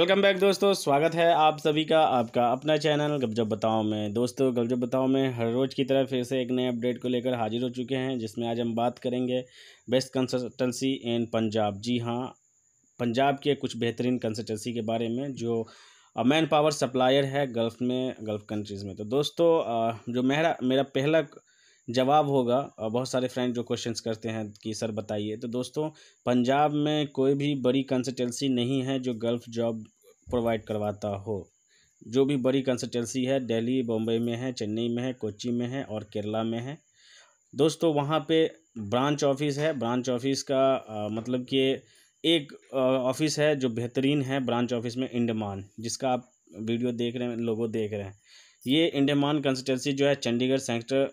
welcome back दोस्तों स्वागत है आप सभी का आपका अपना चैनल गपजप बताओ में दोस्तों गपजप बताओ में हर रोज़ की तरह फिर से एक नए अपडेट को लेकर हाजिर हो चुके हैं जिसमें आज हम बात करेंगे बेस्ट कंसल्टेंसी इन पंजाब जी हाँ पंजाब के कुछ बेहतरीन कंसल्टेंसी के बारे में जो मैन पावर सप्लायर है गल्फ़ में गल्फ़ कंट्रीज़ में तो दोस्तों जो मेरा मेरा पहला जवाब होगा बहुत सारे फ्रेंड जो क्वेश्चंस करते हैं कि सर बताइए तो दोस्तों पंजाब में कोई भी बड़ी कंसल्टेंसी नहीं है जो गल्फ़ जॉब प्रोवाइड करवाता हो जो भी बड़ी कंसल्टेंसी है दिल्ली बम्बई में है चेन्नई में है कोची में है और केरला में है दोस्तों वहाँ पे ब्रांच ऑफिस है ब्रांच ऑफिस का आ, मतलब कि एक ऑफिस है जो बेहतरीन है ब्रांच ऑफिस में इंडमान जिसका आप वीडियो देख रहे हैं लोगों देख रहे हैं ये इंडमान कंसल्टेंसी जो है चंडीगढ़ सेक्टर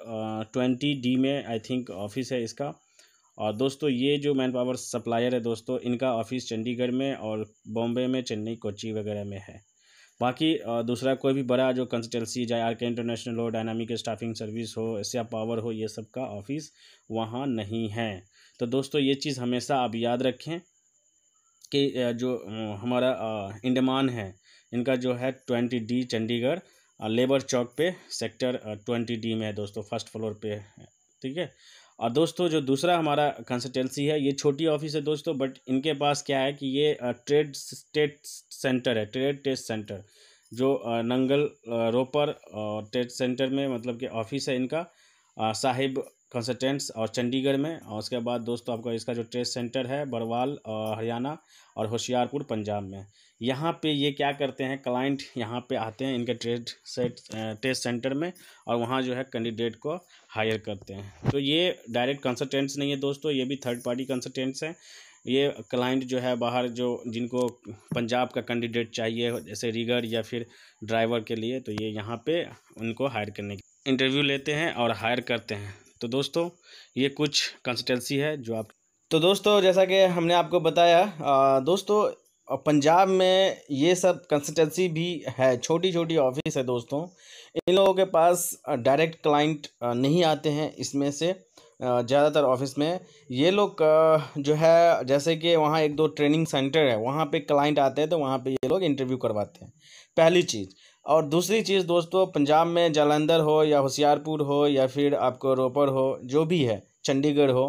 ट्वेंटी डी में आई थिंक ऑफिस है इसका और दोस्तों ये जो मैन पावर सप्लायर है दोस्तों इनका ऑफिस चंडीगढ़ में और बॉम्बे में चेन्नई कोची वगैरह में है बाकी दूसरा कोई भी बड़ा जो कंसल्टेंसी चाहे आर के इंटरनेशनल हो डायनामिक स्टाफिंग सर्विस हो एशिया पावर हो ये सब का ऑफिस वहाँ नहीं है तो दोस्तों ये चीज़ हमेशा आप याद रखें कि जो हमारा इंडमान है इनका जो है ट्वेंटी डी चंडीगढ़ लेबर चौक पे सेक्टर ट्वेंटी डी में है दोस्तों फर्स्ट फ्लोर पे ठीक है और दोस्तों जो दूसरा हमारा कंसल्टेंसी है ये छोटी ऑफिस है दोस्तों बट इनके पास क्या है कि ये ट्रेड स्टेट सेंटर है ट्रेड टेस्ट सेंटर जो Nangal Ropar trade test centre में मतलब कि ऑफिस है इनका साहिब कंसल्टेंट्स और चंडीगढ़ में और उसके बाद दोस्तों आपका इसका जो टेस्ट सेंटर है बरवाल और हरियाणा और होशियारपुर पंजाब में यहाँ पे ये क्या करते हैं क्लाइंट यहाँ पे आते हैं इनके ट्रेड सेट टेस्ट सेंटर में और वहाँ जो है कैंडिडेट को हायर करते हैं तो ये डायरेक्ट कंसल्टेंट्स नहीं है दोस्तों ये भी थर्ड पार्टी कंसल्टेंट्स हैं ये क्लाइंट जो है बाहर जो जिनको पंजाब का कैंडिडेट चाहिए जैसे रिगर या फिर ड्राइवर के लिए तो ये यहाँ पर उनको हायर करने इंटरव्यू लेते हैं और हायर करते हैं तो दोस्तों ये कुछ कंसिस्टेंसी है जो आप तो दोस्तों जैसा कि हमने आपको बताया आ, दोस्तों पंजाब में ये सब कंसिस्टेंसी भी है छोटी छोटी ऑफिस है दोस्तों इन लोगों के पास डायरेक्ट क्लाइंट नहीं आते हैं इसमें से ज़्यादातर ऑफिस में ये लोग जो है जैसे कि वहाँ एक दो ट्रेनिंग सेंटर है वहाँ पे क्लाइंट आते हैं तो वहाँ पे ये लोग इंटरव्यू करवाते हैं पहली चीज़ और दूसरी चीज़ दोस्तों पंजाब में जालंधर हो या होशियारपुर हो या फिर आपको रोपड़ हो जो भी है चंडीगढ़ हो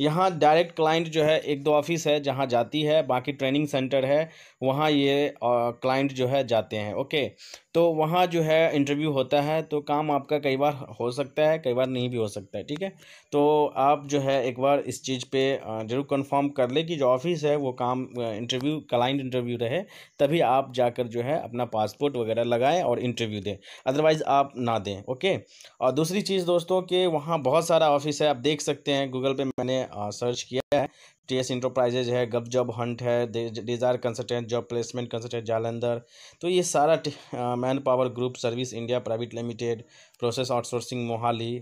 यहाँ डायरेक्ट क्लाइंट जो है एक दो ऑफिस है जहाँ जाती है बाकी ट्रेनिंग सेंटर है वहाँ ये क्लाइंट जो है जाते हैं ओके तो वहाँ जो है इंटरव्यू होता है तो काम आपका कई बार हो सकता है कई बार नहीं भी हो सकता है ठीक है तो आप जो है एक बार इस चीज़ पे जरूर कंफर्म कर ले कि जो ऑफिस है वो काम इंटरव्यू क्लाइंट इंटरव्यू रहे तभी आप जाकर जो है अपना पासपोर्ट वगैरह लगाएँ और इंटरव्यू दें अदरवाइज़ आप ना दें ओके और दूसरी चीज़ दोस्तों कि वहाँ बहुत सारा ऑफिस है आप देख सकते हैं गूगल पर मैंने सर्च किया है टी एस इंटरप्राइजेज है गप जॉब हंट है desire consultant job placement consultant Jalandhar तो ये सारा man power group service India private limited process outsourcing Mohali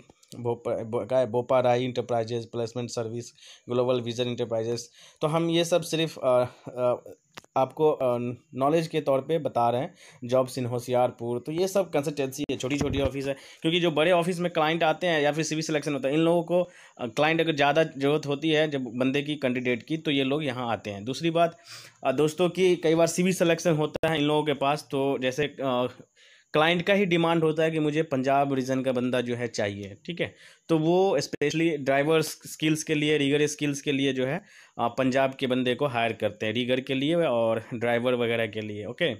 भोपा भोपा Rai enterprises placement service global vision enterprises तो हम ये सब सिर्फ आपको नॉलेज के तौर पे बता रहे हैं जॉब्स इन होशियारपुर तो ये सब कंसल्टेंसी है छोटी छोटी ऑफिस है क्योंकि जो बड़े ऑफिस में क्लाइंट आते हैं या फिर सिविल सिलेक्शन होता है इन लोगों को क्लाइंट अगर ज़्यादा ज़रूरत होती है जब बंदे की कैंडिडेट की तो ये लोग यहाँ आते हैं दूसरी बात दोस्तों की कई बार सिविल सिलेक्शन होता है इन लोगों के पास तो जैसे क्लाइंट का ही डिमांड होता है कि मुझे पंजाब रीजन का बंदा जो है चाहिए ठीक है तो वो स्पेशली ड्राइवर स्किल्स के लिए रीगर स्किल्स के लिए जो है पंजाब के बंदे को हायर करते हैं रीगर के लिए और ड्राइवर वगैरह के लिए ओके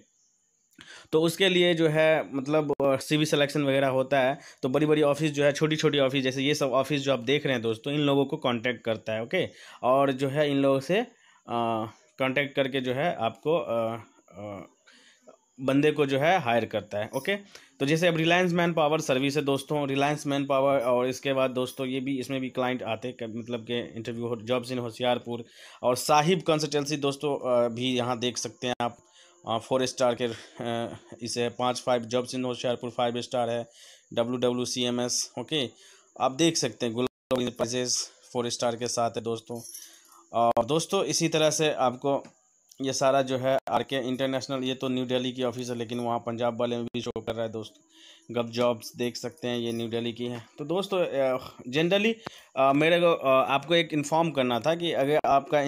तो उसके लिए जो है मतलब सीवी सिलेक्शन वगैरह होता है तो बड़ी बड़ी ऑफिस जो है छोटी छोटी ऑफिस जैसे ये सब ऑफिस जो आप देख रहे हैं दोस्तों इन लोगों को कांटेक्ट करता है ओके और जो है इन लोगों से कांटेक्ट करके जो है आपको आ, आ, बंदे को जो है हायर करता है ओके तो जैसे अब रिलायंस मैन पावर सर्विस है दोस्तों रिलायंस मैन पावर और इसके बाद दोस्तों ये भी इसमें भी क्लाइंट आते मतलब के इंटरव्यू हो जॉब्स इन होशियारपुर और साहिब कंसल्टेंसी दोस्तों भी यहाँ देख सकते हैं आप फोर स्टार के इसे पाँच five jobs in Hoshiarpur five star है W W C M S okay आप देख सकते हैं गुलाब फोर स्टार के साथ है दोस्तों और दोस्तों इसी तरह से आपको ये सारा जो है आर के इंटरनेशनल ये तो न्यू दिल्ली की ऑफिस है लेकिन वहाँ पंजाब वाले में भी शो कर रहा है दोस्त गप जॉब्स देख सकते हैं ये न्यू दिल्ली की है तो दोस्तों जनरली मेरे को आपको एक इन्फॉर्म करना था कि अगर आपका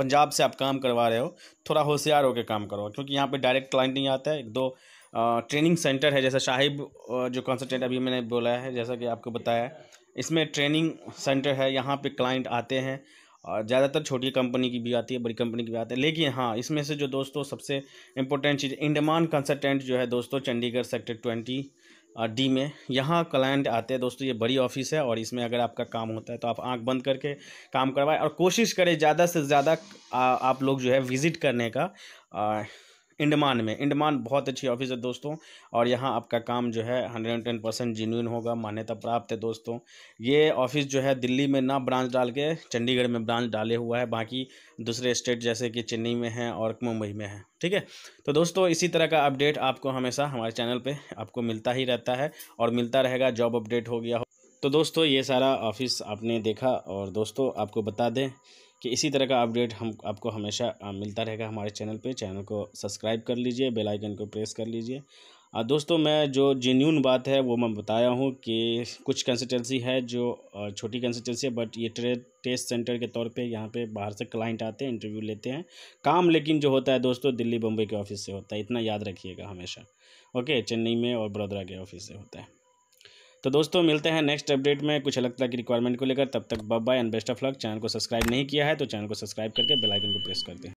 पंजाब से आप काम करवा रहे हो थोड़ा होशियार होकर काम करो क्योंकि यहाँ पर डायरेक्ट क्लाइंट नहीं आता है एक दो ट्रेनिंग सेंटर है जैसा साहिब जो कंसल्टेंट अभी मैंने बोला है जैसा कि आपको बताया इसमें ट्रेनिंग सेंटर है यहाँ पर क्लाइंट आते हैं और ज़्यादातर छोटी कंपनी की भी आती है बड़ी कंपनी की भी आती है लेकिन हाँ इसमें से जो दोस्तों सबसे इम्पोर्टेंट चीज़ इंडमान कंसल्टेंट जो है दोस्तों चंडीगढ़ सेक्टर ट्वेंटी डी में यहाँ क्लाइंट आते हैं दोस्तों ये बड़ी ऑफिस है और इसमें अगर आपका काम होता है तो आप आंख बंद करके काम करवाएं और कोशिश करें ज़्यादा से ज़्यादा आप लोग जो है विज़िट करने का इंडमान में इंडमान बहुत अच्छी ऑफिस है दोस्तों और यहाँ आपका काम जो है hundred and ten percent genuine होगा मान्यता प्राप्त है दोस्तों ये ऑफिस जो है दिल्ली में ना ब्रांच डाल के चंडीगढ़ में ब्रांच डाले हुआ है बाकी दूसरे स्टेट जैसे कि चेन्नई में है और मुंबई में है ठीक है तो दोस्तों इसी तरह का अपडेट आपको हमेशा हमारे चैनल पर आपको मिलता ही रहता है और मिलता रहेगा जॉब अपडेट हो गया हो तो दोस्तों ये सारा ऑफिस आपने देखा और दोस्तों आपको बता दें कि इसी तरह का अपडेट हम आपको हमेशा मिलता रहेगा हमारे चैनल पे चैनल को सब्सक्राइब कर लीजिए बेल आइकन को प्रेस कर लीजिए दोस्तों मैं जो जेन्यून बात है वो मैं बताया हूँ कि कुछ कंसल्टेंसी है जो छोटी कंसल्टेंसी है बट ये ट्रेड टेस्ट सेंटर के तौर पे यहाँ पे बाहर से क्लाइंट आते हैं इंटरव्यू लेते हैं काम लेकिन जो होता है दोस्तों दिल्ली बम्बई के ऑफिस से होता है इतना याद रखिएगा हमेशा ओके चेन्नई में और बड़ोदरा के ऑफिस से होता है तो दोस्तों मिलते हैं नेक्स्ट अपडेट में कुछ अलग तरह की रिक्वायरमेंट को लेकर तब तक bye and best of luck channel को सब्सक्राइब नहीं किया है तो चैनल को सब्सक्राइब करके बेलाइकन को प्रेस कर दें